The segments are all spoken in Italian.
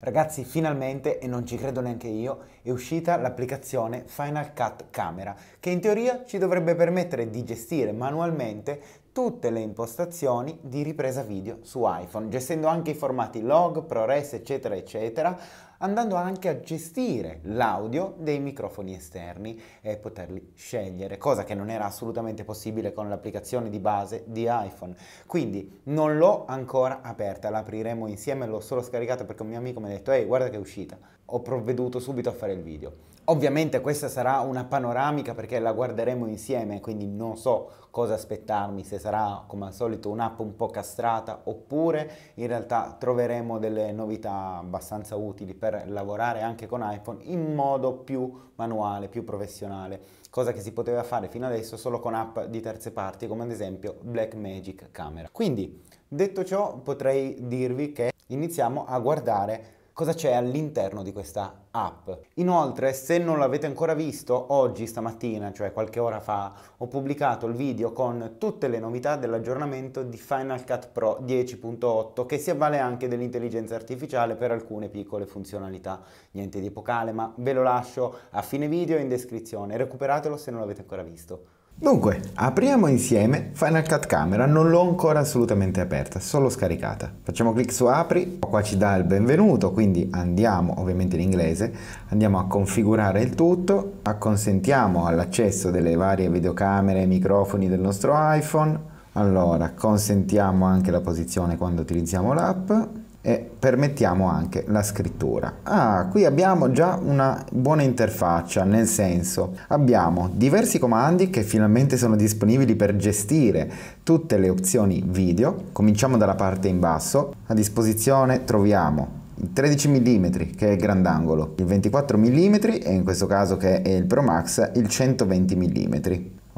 Ragazzi, finalmente, e non ci credo neanche io, è uscita l'applicazione Final Cut Camera, che in teoria ci dovrebbe permettere di gestire manualmente tutte le impostazioni di ripresa video su iPhone, gestendo anche i formati log, ProRes, eccetera, eccetera, andando anche a gestire l'audio dei microfoni esterni e poterli scegliere, cosa che non era assolutamente possibile con l'applicazione di base di iPhone. Quindi non l'ho ancora aperta, l'apriremo insieme, l'ho solo scaricata perché un mio amico mi ha detto "Ehi, guarda che è uscita". Ho provveduto subito a fare il video. Ovviamente questa sarà una panoramica perché la guarderemo insieme, quindi non so cosa aspettarmi, se sarà come al solito un'app un po' castrata oppure in realtà troveremo delle novità abbastanza utili per per lavorare anche con iPhone in modo più manuale, più professionale, cosa che si poteva fare fino adesso solo con app di terze parti come ad esempio Blackmagic Camera. Quindi detto ciò potrei dirvi che iniziamo a guardare cosa c'è all'interno di questa app. Inoltre, se non l'avete ancora visto, oggi stamattina, cioè qualche ora fa, ho pubblicato il video con tutte le novità dell'aggiornamento di Final Cut Pro 10.8 che si avvale anche dell'intelligenza artificiale per alcune piccole funzionalità. Niente di epocale, ma ve lo lascio a fine video in descrizione, recuperatelo se non l'avete ancora visto. Dunque, apriamo insieme Final Cut Camera, non l'ho ancora assolutamente aperta, solo scaricata. Facciamo clic su apri, qua ci dà il benvenuto, quindi andiamo ovviamente in inglese, andiamo a configurare il tutto, acconsentiamo all'accesso delle varie videocamere e microfoni del nostro iPhone, allora consentiamo anche la posizione quando utilizziamo l'app, e permettiamo anche la scrittura. Ah, qui abbiamo già una buona interfaccia, nel senso abbiamo diversi comandi che finalmente sono disponibili per gestire tutte le opzioni video. Cominciamo dalla parte in basso. A disposizione troviamo il 13 mm che è il grandangolo, il 24 mm e in questo caso che è il Pro Max il 120 mm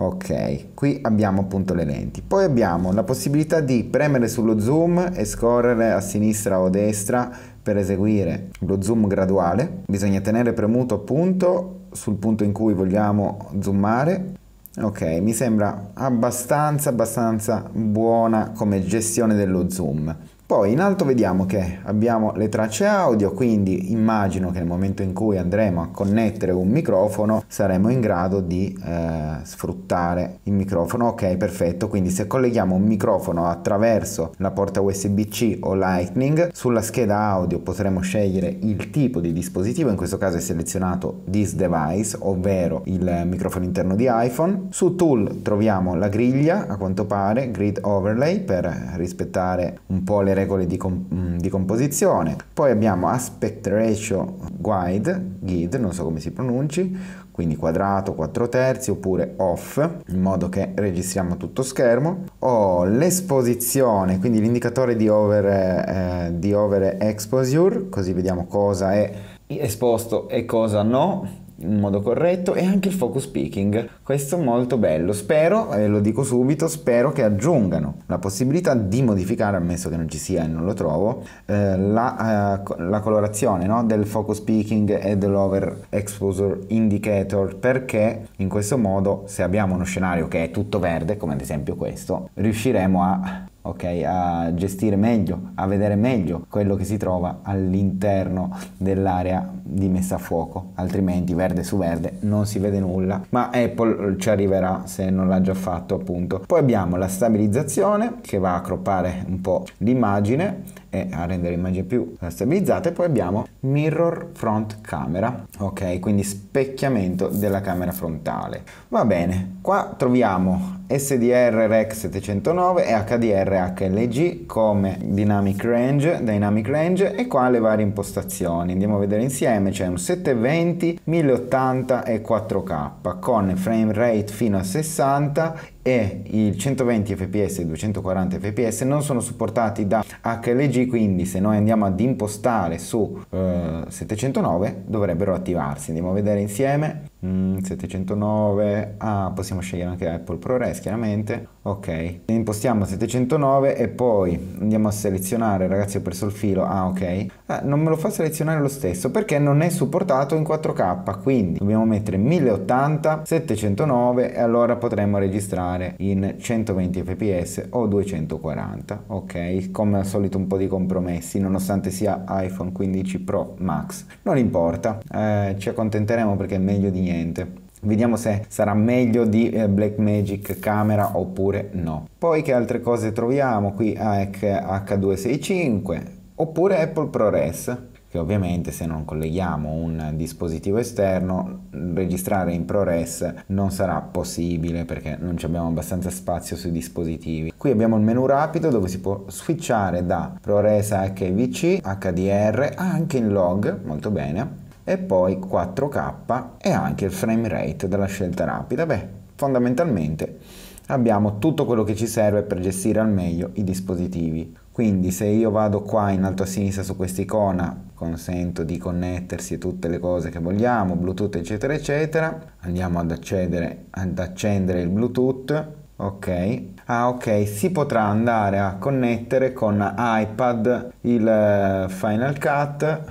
ok qui abbiamo appunto le lenti poi abbiamo la possibilità di premere sullo zoom e scorrere a sinistra o a destra per eseguire lo zoom graduale bisogna tenere premuto appunto sul punto in cui vogliamo zoomare ok mi sembra abbastanza abbastanza buona come gestione dello zoom poi in alto vediamo che abbiamo le tracce audio, quindi immagino che nel momento in cui andremo a connettere un microfono saremo in grado di eh, sfruttare il microfono. Ok, perfetto. Quindi se colleghiamo un microfono attraverso la porta USB-C o Lightning, sulla scheda audio potremo scegliere il tipo di dispositivo, in questo caso è selezionato this device, ovvero il microfono interno di iPhone. Su tool troviamo la griglia, a quanto pare, grid overlay per rispettare un po' le regole regole di, com mm, di, composizione. Poi abbiamo aspect ratio guide, guide, non so come si pronunci, quindi quadrato 4 terzi oppure off, in modo che registriamo tutto schermo. Ho l'esposizione, quindi l'indicatore di, over, eh, di over exposure, così vediamo cosa è esposto e cosa no in modo corretto e anche il focus picking. Questo è molto bello. Spero, e lo dico subito, spero che aggiungano la possibilità di modificare, ammesso che non ci sia e non lo trovo, eh, la, eh, la, colorazione no? del focus picking e dell'over exposure indicator perché in questo modo se abbiamo uno scenario che è tutto verde, come ad esempio questo, riusciremo a Okay, a gestire meglio, a vedere meglio quello che si trova all'interno dell'area di messa a fuoco, altrimenti verde su verde non si vede nulla, ma Apple ci arriverà se non l'ha già fatto appunto. Poi abbiamo la stabilizzazione che va a croppare un po' l'immagine e a rendere l'immagine più eh, stabilizzata e poi abbiamo mirror front camera ok quindi specchiamento della camera frontale va bene qua troviamo SDR REC 709 e HDR HLG come dynamic range, dynamic range e qua le varie impostazioni. Andiamo a vedere insieme, c'è un 720, 1080 e 4K con frame rate fino a 60 e il 120 fps e i 240 fps non sono supportati da HLG quindi se noi andiamo ad impostare su eh, 709 dovrebbero attivarsi andiamo a vedere insieme mm, 709 ah possiamo scegliere anche Apple ProRes chiaramente ok impostiamo 709 e poi andiamo a selezionare ragazzi ho perso il filo ah ok eh, non me lo fa selezionare lo stesso perché non è supportato in 4k quindi dobbiamo mettere 1080 709 e allora potremmo registrare fare in 120 fps o 240 ok come al solito un po' di compromessi nonostante sia iPhone 15 Pro Max non importa eh, ci accontenteremo perché è meglio di niente Vediamo se sarà meglio di eh, Blackmagic camera oppure no. Poi che altre cose troviamo qui? Ah, eh, H265 oppure Apple ProRes che ovviamente se non colleghiamo un dispositivo esterno registrare in ProRes non sarà possibile perché non abbiamo abbastanza spazio sui dispositivi. Qui abbiamo il menu rapido dove si può switchare da ProRes a HVC, HDR, anche in log, molto bene, e poi 4K e anche il frame rate della scelta rapida. Beh, fondamentalmente abbiamo tutto quello che ci serve per gestire al meglio i dispositivi. Quindi se io vado qua in alto a sinistra su questa icona consento di connettersi a tutte le cose che vogliamo, Bluetooth eccetera eccetera, andiamo ad, accedere, ad accendere il Bluetooth, ok. Ah ok, si potrà andare a connettere con iPad il eh, Final Cut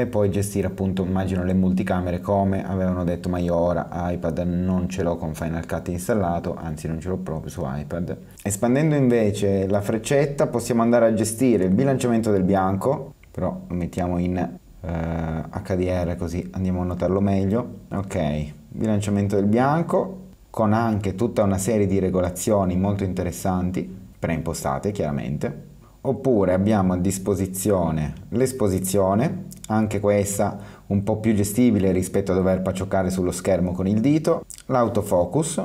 e poi gestire appunto immagino le multicamere come avevano detto ma io ora iPad non ce l'ho con Final Cut installato anzi non ce l'ho proprio su iPad espandendo invece la freccetta possiamo andare a gestire il bilanciamento del bianco però lo mettiamo in eh, HDR così andiamo a notarlo meglio ok bilanciamento del bianco con anche tutta una serie di regolazioni molto interessanti preimpostate chiaramente Oppure abbiamo a disposizione l'esposizione, anche questa un po' più gestibile rispetto a dover pacioccare sullo schermo con il dito, l'autofocus,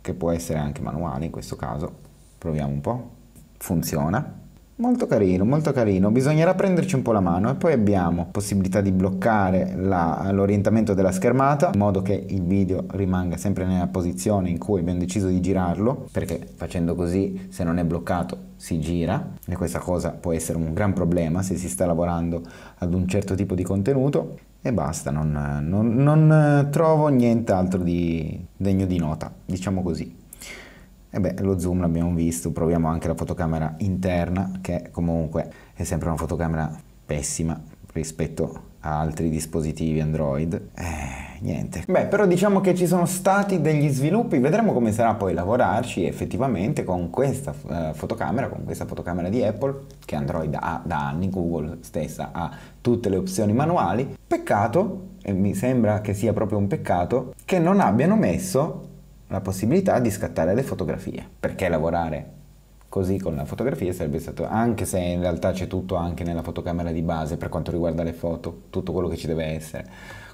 che può essere anche manuale in questo caso, proviamo un po', funziona, Molto carino, molto carino. Bisognerà prenderci un po' la mano e poi abbiamo possibilità di bloccare l'orientamento della schermata in modo che il video rimanga sempre nella posizione in cui abbiamo deciso di girarlo, perché facendo così se non è bloccato si gira e questa cosa può essere un gran problema se si sta lavorando ad un certo tipo di contenuto e basta, non, non, non trovo nient'altro di degno di nota, diciamo così. E beh, lo zoom l'abbiamo visto, proviamo anche la fotocamera interna, che comunque è sempre una fotocamera pessima rispetto a altri dispositivi Android. Eh, niente. Beh, però diciamo che ci sono stati degli sviluppi, vedremo come sarà poi lavorarci effettivamente con questa eh, fotocamera, con questa fotocamera di Apple, che Android ha da anni, Google stessa ha tutte le opzioni manuali. Peccato, e mi sembra che sia proprio un peccato, che non abbiano messo la possibilità di scattare le fotografie, perché lavorare così con la fotografia sarebbe stato, anche se in realtà c'è tutto anche nella fotocamera di base per quanto riguarda le foto, tutto quello che ci deve essere.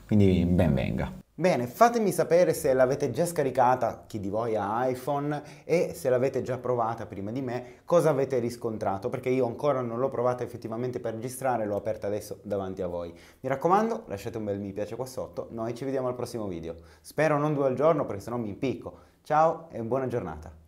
Quindi ben venga. Bene, fatemi sapere se l'avete già scaricata, chi di voi ha iPhone, e se l'avete già provata prima di me, cosa avete riscontrato, perché io ancora non l'ho provata effettivamente per registrare, l'ho aperta adesso davanti a voi. Mi raccomando, lasciate un bel mi piace qua sotto, noi ci vediamo al prossimo video. Spero non due al giorno, perché sennò mi impicco. Ciao e buona giornata.